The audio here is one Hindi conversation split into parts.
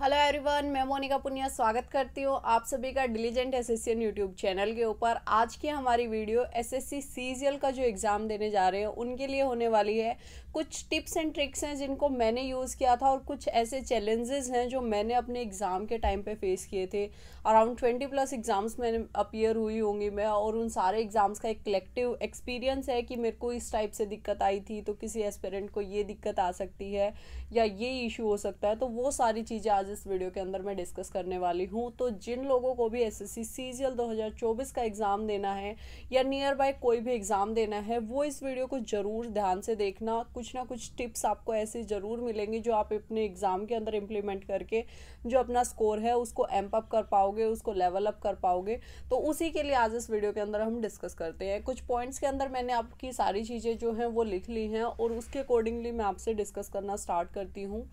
हेलो एवरीवन मैं मोनिका पुनिया स्वागत करती हूँ आप सभी का डिलीजेंट एस यूट्यूब चैनल के ऊपर आज की हमारी वीडियो एस एस सीजीएल का जो एग्ज़ाम देने जा रहे हैं उनके लिए होने वाली है कुछ टिप्स एंड ट्रिक्स हैं जिनको मैंने यूज़ किया था और कुछ ऐसे चैलेंजेस हैं जो मैंने अपने एग्ज़ाम के टाइम पर फेस किए थे अराउंड ट्वेंटी प्लस एग्ज़ाम्स मैंने अपियर हुई होंगी मैं और उन सारे एग्ज़ाम्स का एक कलेक्टिव एक्सपीरियंस है कि मेरे को इस टाइप से दिक्कत आई थी तो किसी एस्पेरेंट को ये दिक्कत आ सकती है या ये इशू हो सकता है तो वो सारी चीज़ें आज इस वीडियो के अंदर मैं डिस्कस करने वाली हूँ तो जिन लोगों को भी S S C C G L दो हज़ार चौबीस का एग्ज़ाम देना है या नियर बाय कोई भी एग्ज़ाम देना है वो इस वीडियो को ज़रूर ध्यान से देखना कुछ ना कुछ टिप्स आपको ऐसे ज़रूर मिलेंगी जो आप अपने एग्ज़ाम के अंदर इम्प्लीमेंट करके जो अपना स्कोर है उसको एम्प अप कर पाओगे उसको लेवल अप कर पाओगे तो उसी के लिए आज इस वीडियो के अंदर हम डिस्कस करते हैं कुछ पॉइंट्स के अंदर मैंने आपकी सारी चीज़ें जो हैं वो लिख ली हैं और उसके अकॉर्डिंगली मैं आपसे डिस्कस करना स्टार्ट कर करती हूँ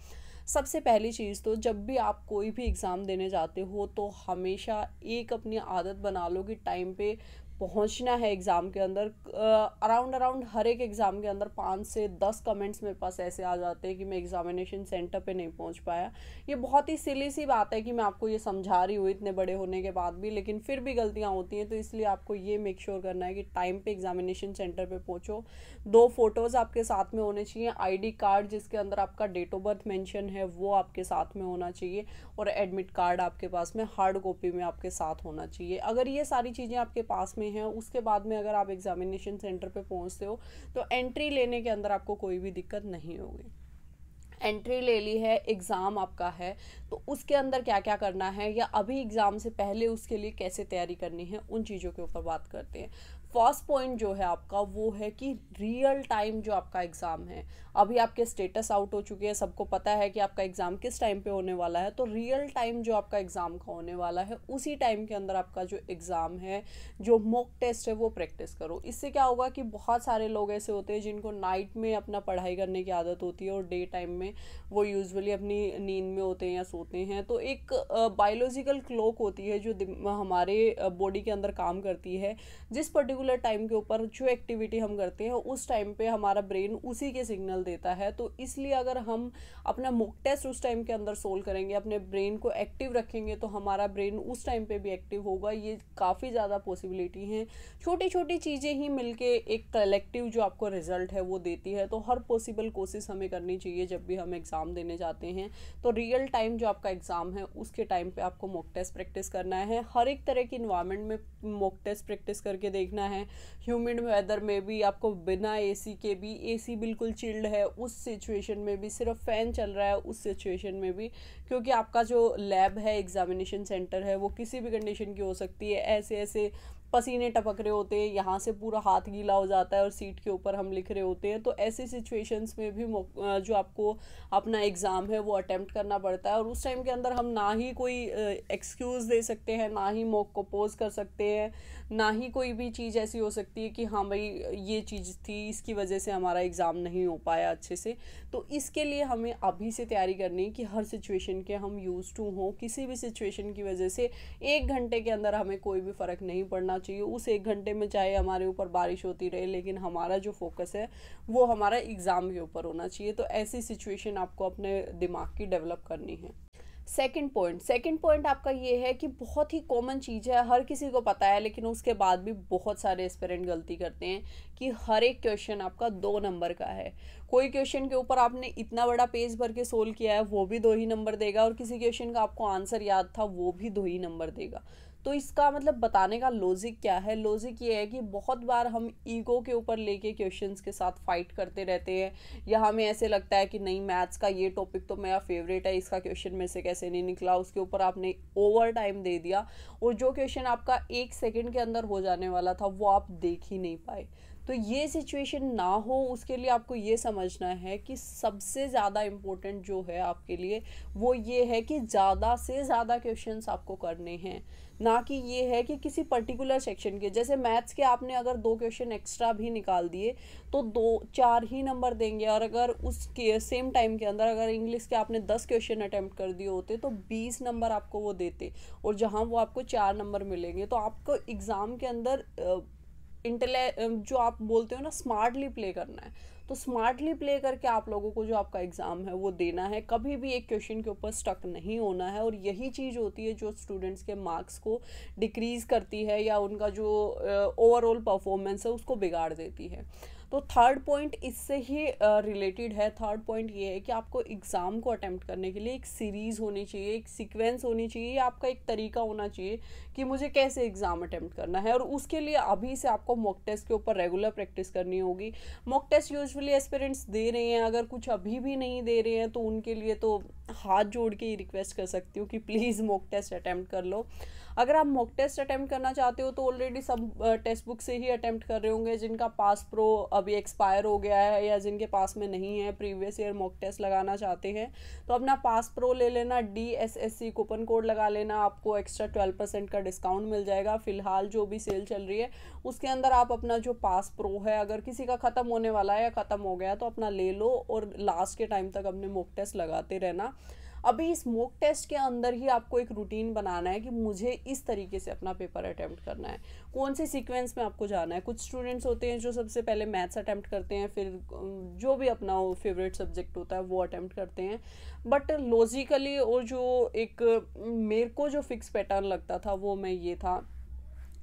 सबसे पहली चीज़ तो जब भी आप कोई भी एग्ज़ाम देने जाते हो तो हमेशा एक अपनी आदत बना लो कि टाइम पे पहुंचना है एग्ज़ाम के अंदर अराउंड अराउंड हर एक एग्ज़ाम के अंदर पाँच से दस कमेंट्स मेरे पास ऐसे आ जाते हैं कि मैं एग्ज़ामिनेशन सेंटर पे नहीं पहुंच पाया ये बहुत ही सिली सी बात है कि मैं आपको ये समझा रही हूँ इतने बड़े होने के बाद भी लेकिन फिर भी गलतियाँ होती हैं तो इसलिए आपको ये मेक श्योर sure करना है कि टाइम पर एग्ज़ामिनेशन सेंटर पर पहुँचो दो फ़ोटोज़ आपके साथ में होने चाहिए आई कार्ड जिसके अंदर आपका डेट ऑफ बर्थ मैंशन है वो आपके साथ में होना चाहिए और एडमिट कार्ड आपके पास में हार्ड कॉपी में आपके साथ होना चाहिए अगर ये सारी चीज़ें आपके पास में हैं उसके बाद में अगर आप एग्ज़ामिनेशन सेंटर पे पहुंचते हो तो एंट्री लेने के अंदर आपको कोई भी दिक्कत नहीं होगी एंट्री ले ली है एग्ज़ाम आपका है तो उसके अंदर क्या क्या करना है या अभी एग्ज़ाम से पहले उसके लिए कैसे तैयारी करनी है उन चीज़ों के ऊपर बात करते हैं फर्स्ट पॉइंट जो है आपका वो है कि रियल टाइम जो आपका एग्ज़ाम है अभी आपके स्टेटस आउट हो चुके हैं सबको पता है कि आपका एग्ज़ाम किस टाइम पे होने वाला है तो रियल टाइम जो आपका एग्ज़ाम का होने वाला है उसी टाइम के अंदर आपका जो एग्ज़ाम है जो मॉक टेस्ट है वो प्रैक्टिस करो इससे क्या होगा कि बहुत सारे लोग ऐसे होते हैं जिनको नाइट में अपना पढ़ाई करने की आदत होती है और डे टाइम में वो यूजली अपनी नींद में होते हैं या सोते हैं तो एक बायोलॉजिकल क्लोक होती है जो हमारे बॉडी के अंदर काम करती है जिस पर्टिकुलर पर्टिकुलर टाइम के ऊपर जो एक्टिविटी हम करते हैं उस टाइम पे हमारा ब्रेन उसी के सिग्नल देता है तो इसलिए अगर हम अपना मोक टेस्ट उस टाइम के अंदर सोल्व करेंगे अपने ब्रेन को एक्टिव रखेंगे तो हमारा ब्रेन उस टाइम पे भी एक्टिव होगा ये काफ़ी ज़्यादा पॉसिबिलिटी हैं छोटी छोटी चीज़ें ही मिल एक कलेक्टिव जो आपको रिजल्ट है वो देती है तो हर पॉसिबल कोशिश हमें करनी चाहिए जब भी हम एग्ज़ाम देने जाते हैं तो रियल टाइम जो आपका एग्ज़ाम है उसके टाइम पर आपको मोक टेस्ट प्रैक्टिस करना है हर एक तरह की इन्वायरमेंट में मोक टेस्ट प्रैक्टिस करके देखना है है ह्यूमिड वेदर में भी आपको बिना एसी के भी एसी बिल्कुल चिल्ड है उस सिचुएशन में भी सिर्फ फ़ैन चल रहा है उस सिचुएशन में भी क्योंकि आपका जो लैब है एग्जामिनेशन सेंटर है वो किसी भी कंडीशन की हो सकती है ऐसे ऐसे पसीने टपक रहे होते हैं यहाँ से पूरा हाथ गीला हो जाता है और सीट के ऊपर हम लिख रहे होते हैं तो ऐसी सिचुएशंस में भी जो आपको अपना एग्ज़ाम है वो अटैम्प्ट करना पड़ता है और उस टाइम के अंदर हम ना ही कोई एक्सक्यूज़ दे सकते हैं ना ही मॉक को पोज कर सकते हैं ना ही कोई भी चीज़ ऐसी हो सकती है कि हाँ भाई ये चीज़ थी इसकी वजह से हमारा एग्ज़ाम नहीं हो पाया अच्छे से तो इसके लिए हमें अभी से तैयारी करनी है कि हर सिचुएशन के हम यूज़ टू हों किसी भी सिचुएशन की वजह से एक घंटे के अंदर हमें कोई भी फ़र्क नहीं पड़ना चाहिए उस एक घंटे में चाहे हमारे ऊपर बारिश होती रहे लेकिन हमारा जो फोकस है वो हमारा एग्ज़ाम के ऊपर होना चाहिए तो ऐसी सिचुएशन आपको अपने दिमाग की डेवलप करनी है सेकेंड पॉइंट सेकेंड पॉइंट आपका ये है कि बहुत ही कॉमन चीज़ है हर किसी को पता है लेकिन उसके बाद भी बहुत सारे एस्पेरेंट गलती करते हैं कि हर एक क्वेश्चन आपका दो नंबर का है कोई क्वेश्चन के ऊपर आपने इतना बड़ा पेज भर के सोल्व किया है वो भी दो ही नंबर देगा और किसी क्वेश्चन का आपको आंसर याद था वो भी दो ही नंबर देगा तो इसका मतलब बताने का लॉजिक क्या है लॉजिक ये है कि बहुत बार हम ईगो के ऊपर लेके क्वेश्चंस के साथ फाइट करते रहते हैं या हमें ऐसे लगता है कि नहीं मैथ्स का ये टॉपिक तो मेरा फेवरेट है इसका क्वेश्चन में से कैसे नहीं निकला उसके ऊपर आपने ओवर टाइम दे दिया और जो क्वेश्चन आपका एक सेकेंड के अंदर हो जाने वाला था वो आप देख ही नहीं पाए तो ये सिचुएशन ना हो उसके लिए आपको ये समझना है कि सबसे ज़्यादा इम्पोर्टेंट जो है आपके लिए वो ये है कि ज़्यादा से ज़्यादा क्वेश्चंस आपको करने हैं ना कि ये है कि किसी पर्टिकुलर सेक्शन के जैसे मैथ्स के आपने अगर दो क्वेश्चन एक्स्ट्रा भी निकाल दिए तो दो चार ही नंबर देंगे और अगर उस के सेम टाइम के अंदर अगर इंग्लिश के आपने दस क्वेश्चन अटैम्प्ट कर दिए होते तो बीस नंबर आपको वो देते और जहाँ वो आपको चार नंबर मिलेंगे तो आपको एग्ज़ाम के अंदर इंटेले जो आप बोलते हो ना स्मार्टली प्ले करना है तो स्मार्टली प्ले करके आप लोगों को जो आपका एग्ज़ाम है वो देना है कभी भी एक क्वेश्चन के ऊपर स्टक नहीं होना है और यही चीज़ होती है जो स्टूडेंट्स के मार्क्स को डिक्रीज़ करती है या उनका जो ओवरऑल परफॉर्मेंस है उसको बिगाड़ देती है तो थर्ड पॉइंट इससे ही रिलेटेड uh, है थर्ड पॉइंट ये है कि आपको एग्ज़ाम को अटैम्प्ट करने के लिए एक सीरीज़ होनी चाहिए एक सीक्वेंस होनी चाहिए आपका एक तरीका होना चाहिए कि मुझे कैसे एग्ज़ाम अटैम्प्ट करना है और उसके लिए अभी से आपको मॉक टेस्ट के ऊपर रेगुलर प्रैक्टिस करनी होगी मॉक टेस्ट यूजली एस्पेरेंट्स दे रहे हैं अगर कुछ अभी भी नहीं दे रहे हैं तो उनके लिए तो हाथ जोड़ के ही रिक्वेस्ट कर सकती हूँ कि प्लीज़ मॉक टेस्ट अटैम्प्ट कर लो अगर आप मॉक टेस्ट अटैम्प्ट करना चाहते हो तो ऑलरेडी सब टेस्ट बुक से ही अटैम्प्ट कर रहे होंगे जिनका पास प्रो अभी एक्सपायर हो गया है या जिनके पास में नहीं है प्रीवियस ईयर मॉक टेस्ट लगाना चाहते हैं तो अपना पास प्रो ले लेना D S S C coupon code लगा लेना आपको एक्स्ट्रा ट्वेल्व परसेंट का डिस्काउंट मिल जाएगा फिलहाल जो भी सेल चल रही है उसके अंदर आप अपना जो पास प्रो है अगर किसी का ख़त्म होने वाला है या ख़त्म हो गया तो अपना ले लो और लास्ट के टाइम तक अपने मॉक टेस्ट लगाते रहना अभी इस मोक टेस्ट के अंदर ही आपको एक रूटीन बनाना है कि मुझे इस तरीके से अपना पेपर अटैम्प्ट करना है कौन से सीक्वेंस में आपको जाना है कुछ स्टूडेंट्स होते हैं जो सबसे पहले मैथ्स अटैम्प्ट करते हैं फिर जो भी अपना फेवरेट सब्जेक्ट होता है वो अटैम्प्ट करते हैं बट लॉजिकली और जो एक मेरे को जो फिक्स पैटर्न लगता था वो मैं ये था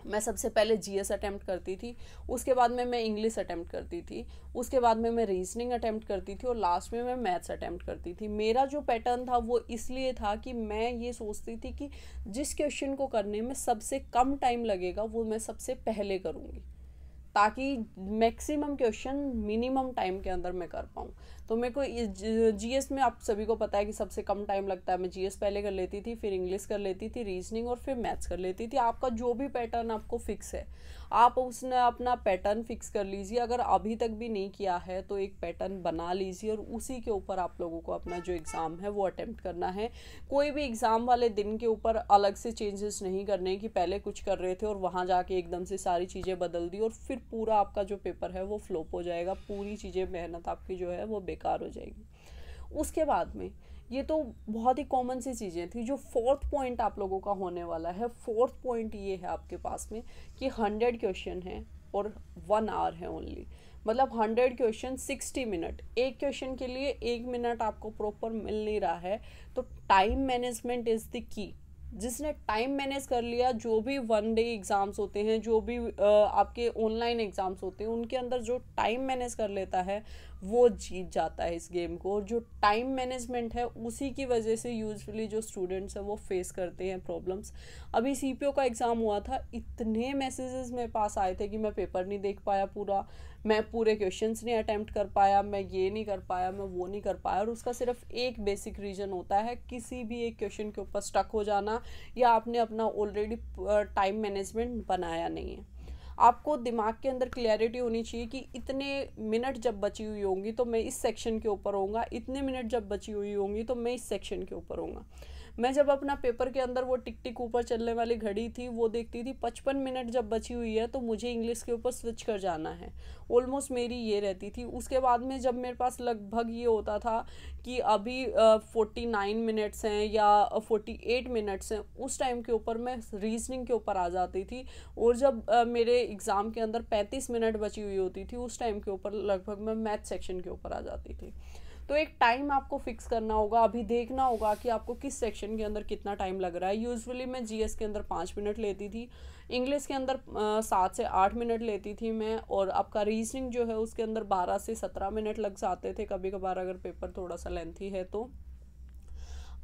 मैं सबसे पहले जी एस अटैम्प्ट करती थी उसके बाद में मैं इंग्लिश अटैम्प्ट करती थी उसके बाद में मैं रीजनिंग अटैम्प्ट करती थी और लास्ट में मैं मैथ्स अटैम्प्ट करती थी मेरा जो पैटर्न था वो इसलिए था कि मैं ये सोचती थी कि जिस क्वेश्चन को करने में सबसे कम टाइम लगेगा वो मैं सबसे पहले करूँगी ताकि मैक्सिमम क्वेश्चन मिनिमम टाइम के अंदर मैं कर पाऊँ तो मेरे को जीएस में आप सभी को पता है कि सबसे कम टाइम लगता है मैं जीएस पहले कर लेती थी फिर इंग्लिश कर लेती थी रीजनिंग और फिर मैथ्स कर लेती थी आपका जो भी पैटर्न आपको फिक्स है आप उसने अपना पैटर्न फिक्स कर लीजिए अगर अभी तक भी नहीं किया है तो एक पैटर्न बना लीजिए और उसी के ऊपर आप लोगों को अपना जो एग्ज़ाम है वो अटैम्प्ट करना है कोई भी एग्ज़ाम वाले दिन के ऊपर अलग से चेंजेस नहीं करने कि पहले कुछ कर रहे थे और वहाँ जाके एकदम से सारी चीज़ें बदल दी और फिर पूरा आपका जो पेपर है वो फ्लोप हो जाएगा पूरी चीज़ें मेहनत आपकी जो है वो बेकार हो जाएगी उसके बाद में ये तो बहुत ही कॉमन सी चीज़ें थी जो फोर्थ पॉइंट आप लोगों का होने वाला है फोर्थ पॉइंट ये है आपके पास में कि हंड्रेड क्वेश्चन है और वन आवर है ओनली मतलब हंड्रेड क्वेश्चन सिक्सटी मिनट एक क्वेश्चन के लिए एक मिनट आपको प्रॉपर मिल नहीं रहा है तो time management is the key जिसने टाइम मैनेज कर लिया जो भी वन डे एग्ज़ाम्स होते हैं जो भी आपके ऑनलाइन एग्ज़ाम्स होते हैं उनके अंदर जो टाइम मैनेज कर लेता है वो जीत जाता है इस गेम को और जो टाइम मैनेजमेंट है उसी की वजह से यूजफुली जो स्टूडेंट्स हैं वो फेस करते हैं प्रॉब्लम्स अभी सी का एग्ज़ाम हुआ था इतने मैसेजेस मेरे पास आए थे कि मैं पेपर नहीं देख पाया पूरा मैं पूरे क्वेश्चन नहीं अटैम्प्ट कर पाया मैं ये नहीं कर पाया मैं वो नहीं कर पाया और उसका सिर्फ एक बेसिक रीज़न होता है किसी भी एक क्वेश्चन के ऊपर स्टक हो जाना या आपने अपना ऑलरेडी टाइम मैनेजमेंट बनाया नहीं है आपको दिमाग के अंदर क्लैरिटी होनी चाहिए कि इतने मिनट जब बची हुई होंगी तो मैं इस सेक्शन के ऊपर होऊंगा इतने मिनट जब बची हुई होंगी तो मैं इस सेक्शन के ऊपर होऊंगा मैं जब अपना पेपर के अंदर वो टिक टिक ऊपर चलने वाली घड़ी थी वो देखती थी पचपन मिनट जब बची हुई है तो मुझे इंग्लिश के ऊपर स्विच कर जाना है ऑलमोस्ट मेरी ये रहती थी उसके बाद में जब मेरे पास लगभग ये होता था कि अभी फोर्टी नाइन मिनट्स हैं या फोर्टी एट मिनट्स हैं उस टाइम के ऊपर मैं रीजनिंग के ऊपर आ जाती थी और जब मेरे एग्ज़ाम के अंदर पैंतीस मिनट बची हुई होती थी उस टाइम के ऊपर लगभग मैं मैथ सेक्शन के ऊपर आ जाती थी तो एक टाइम आपको फिक्स करना होगा अभी देखना होगा कि आपको किस सेक्शन के अंदर कितना टाइम लग रहा है यूजुअली मैं जीएस के अंदर पाँच मिनट लेती थी इंग्लिश के अंदर सात से आठ मिनट लेती थी मैं और आपका रीजनिंग जो है उसके अंदर बारह से सत्रह मिनट लग जाते थे कभी कभार अगर पेपर थोड़ा सा लेंथी है तो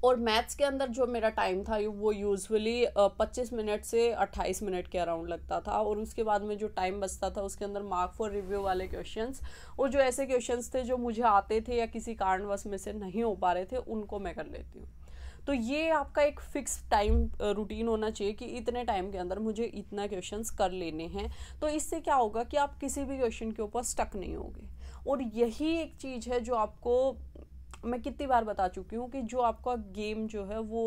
और मैथ्स के अंदर जो मेरा टाइम था वो यूजुअली पच्चीस मिनट से अट्ठाईस मिनट के अराउंड लगता था और उसके बाद में जो टाइम बचता था उसके अंदर मार्क फॉर रिव्यू वाले क्वेश्चन और जो ऐसे क्वेश्चन थे जो मुझे आते थे या किसी कारणवश में से नहीं हो पा रहे थे उनको मैं कर लेती हूँ तो ये आपका एक फिक्स टाइम रूटीन होना चाहिए कि इतने टाइम के अंदर मुझे इतना क्वेश्चंस कर लेने हैं तो इससे क्या होगा कि आप किसी भी क्वेश्चन के ऊपर स्टक नहीं होगे और यही एक चीज़ है जो आपको मैं कितनी बार बता चुकी हूँ कि जो आपका गेम जो है वो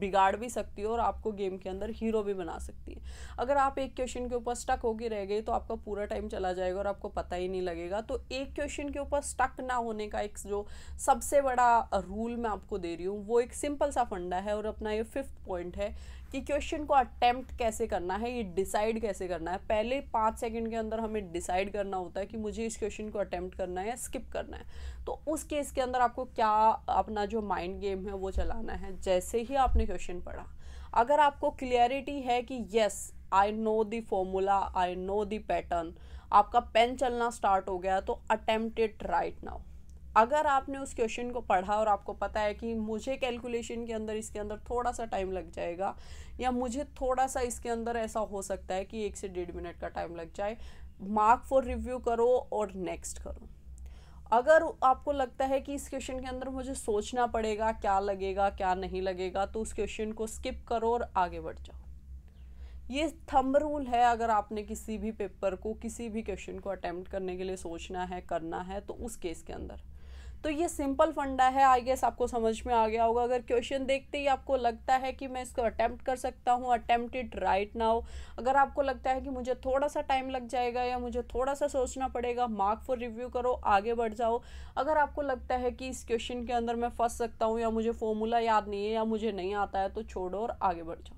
बिगाड़ भी सकती है और आपको गेम के अंदर हीरो भी बना सकती है अगर आप एक क्वेश्चन के ऊपर स्टक होके रह गए तो आपका पूरा टाइम चला जाएगा और आपको पता ही नहीं लगेगा तो एक क्वेश्चन के ऊपर स्टक ना होने का एक जो सबसे बड़ा रूल मैं आपको दे रही हूँ वो एक सिंपल सा फंडा है और अपना ये फिफ्थ पॉइंट है कि क्वेश्चन को अटैम्प्ट कैसे करना है ये डिसाइड कैसे करना है पहले पाँच सेकंड के अंदर हमें डिसाइड करना होता है कि मुझे इस क्वेश्चन को अटैम्प्ट करना है या स्किप करना है तो उस केस के अंदर आपको क्या अपना जो माइंड गेम है वो चलाना है जैसे ही आपने क्वेश्चन पढ़ा अगर आपको क्लियरिटी है कि yes I know the formula I know the pattern आपका पेन चलना स्टार्ट हो गया तो अटैम्प्ट राइट नाउ अगर आपने उस क्वेश्चन को पढ़ा और आपको पता है कि मुझे कैलकुलेशन के अंदर इसके अंदर थोड़ा सा टाइम लग जाएगा या मुझे थोड़ा सा इसके अंदर ऐसा हो सकता है कि एक से डेढ़ मिनट का टाइम लग जाए मार्क फॉर रिव्यू करो और नेक्स्ट करो अगर आपको लगता है कि इस क्वेश्चन के अंदर मुझे सोचना पड़ेगा क्या लगेगा क्या नहीं लगेगा तो उस क्वेश्चन को स्किप करो और आगे बढ़ जाओ ये थंब रूल है अगर आपने किसी भी पेपर को किसी भी क्वेश्चन को अटैम्प्ट करने के लिए सोचना है करना है तो उस केस के अंदर तो ये सिंपल फंडा है आई गेस आपको समझ में आ गया होगा अगर क्वेश्चन देखते ही आपको लगता है कि मैं इसको अटैम्प्ट कर सकता हूँ इट राइट नाउ अगर आपको लगता है कि मुझे थोड़ा सा टाइम लग जाएगा या मुझे थोड़ा सा सोचना पड़ेगा मार्क फॉर रिव्यू करो आगे बढ़ जाओ अगर आपको लगता है कि इस क्वेश्चन के अंदर मैं फंस सकता हूँ या मुझे फॉर्मूला याद नहीं है या मुझे नहीं आता है तो छोड़ो और आगे बढ़ जाओ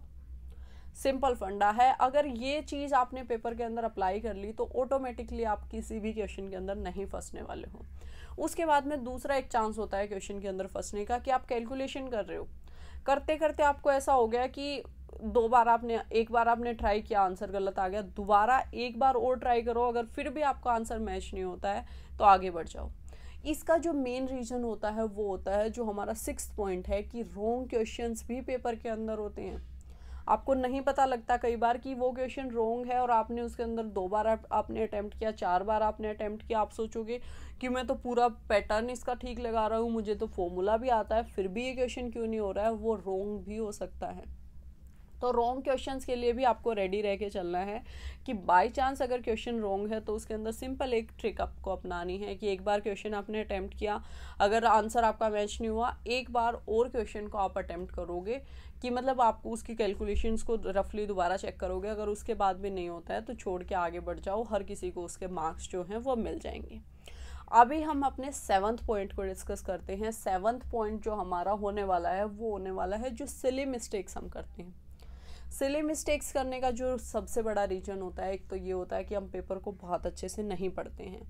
सिंपल फंडा है अगर ये चीज़ आपने पेपर के अंदर अप्लाई कर ली तो ऑटोमेटिकली आप किसी भी क्वेश्चन के अंदर नहीं फंसने वाले हो उसके बाद में दूसरा एक चांस होता है क्वेश्चन के अंदर फंसने का कि आप कैलकुलेशन कर रहे हो करते करते आपको ऐसा हो गया कि दो बार आपने एक बार आपने ट्राई किया आंसर गलत आ गया दोबारा एक बार और ट्राई करो अगर फिर भी आपका आंसर मैच नहीं होता है तो आगे बढ़ जाओ इसका जो मेन रीज़न होता है वो होता है जो हमारा सिक्स पॉइंट है कि रॉन्ग क्वेश्चंस भी पेपर के अंदर होते हैं आपको नहीं पता लगता कई बार कि वो क्वेश्चन रॉन्ग है और आपने उसके अंदर दो बार आपने अटैम्प्ट किया चार बार आपने अटैम्प्ट किया आप सोचोगे कि मैं तो पूरा पैटर्न इसका ठीक लगा रहा हूँ मुझे तो फॉर्मूला भी आता है फिर भी ये क्वेश्चन क्यों नहीं हो रहा है वो रोंग भी हो सकता है तो रॉन्ग क्वेश्चन के लिए भी आपको रेडी रह के चलना है कि बाय चांस अगर क्वेश्चन रॉन्ग है तो उसके अंदर सिंपल एक ट्रिक आपको अपनानी है कि एक बार क्वेश्चन आपने अटैम्प्ट किया अगर आंसर आपका मैच नहीं हुआ एक बार और क्वेश्चन को आप अटैम्प्ट करोगे कि मतलब आप उसकी कैलकुलेशंस को रफली दोबारा चेक करोगे अगर उसके बाद भी नहीं होता है तो छोड़ के आगे बढ़ जाओ हर किसी को उसके मार्क्स जो हैं वो मिल जाएंगे अभी हम अपने सेवन्थ पॉइंट को डिस्कस करते हैं सेवन्थ पॉइंट जो हमारा होने वाला है वो होने वाला है जो सिली मिस्टेक्स हम करते हैं सिले मिस्टेक्स करने का जो सबसे बड़ा रीज़न होता है एक तो ये होता है कि हम पेपर को बहुत अच्छे से नहीं पढ़ते हैं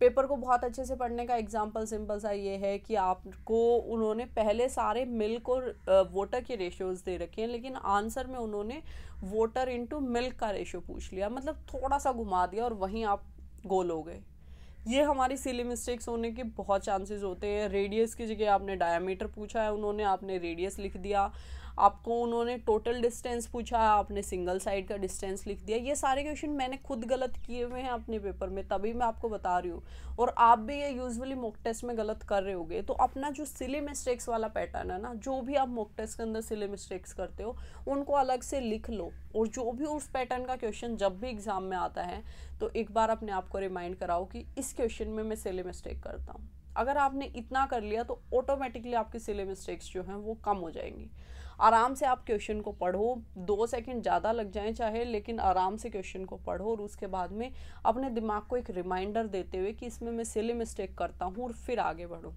पेपर को बहुत अच्छे से पढ़ने का एग्जाम्पल सिंपल सा ये है कि आपको उन्होंने पहले सारे मिल्क और वोटर के रेशियोज़ दे रखे हैं लेकिन आंसर में उन्होंने वोटर इनटू मिल्क का रेशियो पूछ लिया मतलब थोड़ा सा घुमा दिया और वहीं आप गोल हो गए ये हमारी सिली मिस्टेक्स होने के बहुत चांसेस होते हैं रेडियस की जगह आपने डायमीटर पूछा है उन्होंने आपने रेडियस लिख दिया आपको उन्होंने टोटल डिस्टेंस पूछा आपने सिंगल साइड का डिस्टेंस लिख दिया ये सारे क्वेश्चन मैंने खुद गलत किए हुए हैं अपने पेपर में तभी मैं आपको बता रही हूँ और आप भी ये यूजुअली मॉक टेस्ट में गलत कर रहे होगे तो अपना जो सिले मिस्टेक्स वाला पैटर्न है ना जो भी आप मॉक टेस्ट के अंदर सिले मिस्टेक्स करते हो उनको अलग से लिख लो और जो भी उस पैटर्न का क्वेश्चन जब भी एग्ज़ाम में आता है तो एक बार अपने आप को रिमाइंड कराओ कि इस क्वेश्चन में मैं सिले मिस्टेक करता हूँ अगर आपने इतना कर लिया तो ऑटोमेटिकली आपकी सिले मिस्टेक्स जो हैं वो कम हो जाएंगी आराम से आप क्वेश्चन को पढ़ो दो सेकंड ज़्यादा लग जाए चाहे लेकिन आराम से क्वेश्चन को पढ़ो और उसके बाद में अपने दिमाग को एक रिमाइंडर देते हुए कि इसमें मैं सिली मिस्टेक करता हूँ और फिर आगे बढ़ो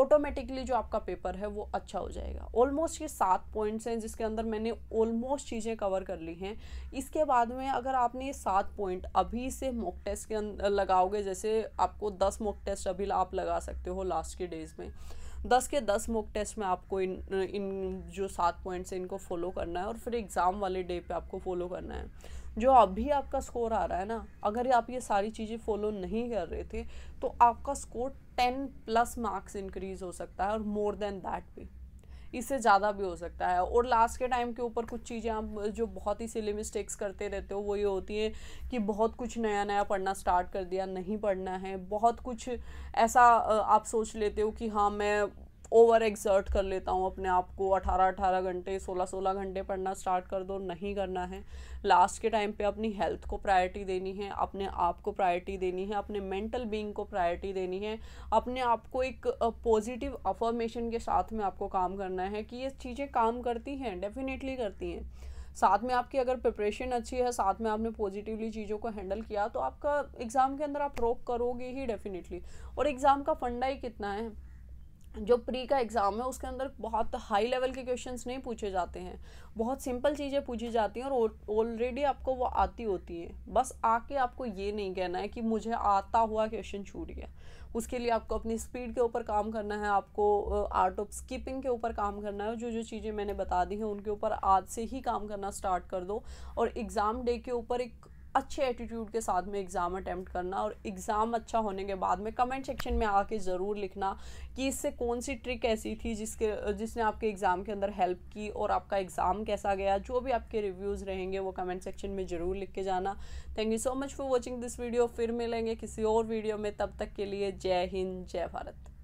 ऑटोमेटिकली जो आपका पेपर है वो अच्छा हो जाएगा ऑलमोस्ट ये सात पॉइंट्स हैं जिसके अंदर मैंने ऑलमोस्ट चीज़ें कवर कर ली हैं इसके बाद में अगर आपने ये सात पॉइंट अभी से मॉक टेस्ट के अंदर लगाओगे जैसे आपको दस मॉक टेस्ट अभी आप लगा सकते हो लास्ट के डेज़ में दस के दस मोक टेस्ट में आपको इन इन जो सात पॉइंट्स हैं इनको फॉलो करना है और फिर एग्ज़ाम वाले डे पे आपको फॉलो करना है जो अभी आपका स्कोर आ रहा है ना अगर आप ये सारी चीज़ें फॉलो नहीं कर रहे थे तो आपका score ten plus marks increase हो सकता है और मोर देन दैट भी इससे ज़्यादा भी हो सकता है और लास्ट के टाइम के ऊपर कुछ चीज़ें आप जो बहुत ही सिली मिस्टेक्स करते रहते हो वो ये होती हैं कि बहुत कुछ नया नया पढ़ना स्टार्ट कर दिया नहीं पढ़ना है बहुत कुछ ऐसा आप सोच लेते हो कि हाँ मैं ओवर एग्जर्ट कर लेता हूँ अपने आप को अठारह अठारह घंटे सोलह सोलह घंटे पढ़ना स्टार्ट कर दो नहीं करना है लास्ट के टाइम पे अपनी हेल्थ को प्रायोरिटी देनी है अपने आप को प्रायोरिटी देनी है अपने मेंटल बींग को प्रायोरिटी देनी है अपने आप को एक पॉजिटिव अफॉर्मेशन के साथ में आपको काम करना है कि ये चीज़ें काम करती हैं डेफिनेटली करती हैं साथ में आपकी अगर प्रिपरेशन अच्छी है साथ में आपने पॉजिटिवली चीज़ों को हैंडल किया तो आपका एग्ज़ाम के अंदर आप रोक करोगे ही डेफिनेटली और एग्ज़ाम का फंडा ही कितना है जो प्री का एग्ज़ाम है उसके अंदर बहुत हाई लेवल के क्वेश्चंस नहीं पूछे जाते हैं बहुत सिंपल चीज़ें पूछी जाती हैं और ऑलरेडी आपको वो आती होती है बस आके आपको ये नहीं कहना है कि मुझे आता हुआ क्वेश्चन छूट गया उसके लिए आपको अपनी स्पीड के ऊपर काम करना है आपको आर्ट ऑफ स्कीपिंग के ऊपर काम करना है जो जो चीज़ें मैंने बता दी हैं उनके ऊपर आज से ही काम करना स्टार्ट कर दो और एग्ज़ाम डे के ऊपर एक अच्छे एटीट्यूड के साथ में एग्ज़ाम अटैम्प्ट करना और एग्ज़ाम अच्छा होने के बाद में कमेंट सेक्शन में आके ज़रूर लिखना कि इससे कौन सी ट्रिक ऐसी थी जिसके जिसने आपके एग्ज़ाम के अंदर हेल्प की और आपका एग्ज़ाम कैसा गया जो भी आपके रिव्यूज़ रहेंगे वो कमेंट सेक्शन में ज़रूर लिख के जाना thank you so much for watching this video फिर मिलेंगे किसी और वीडियो में तब तक के लिए जय हिंद जय भारत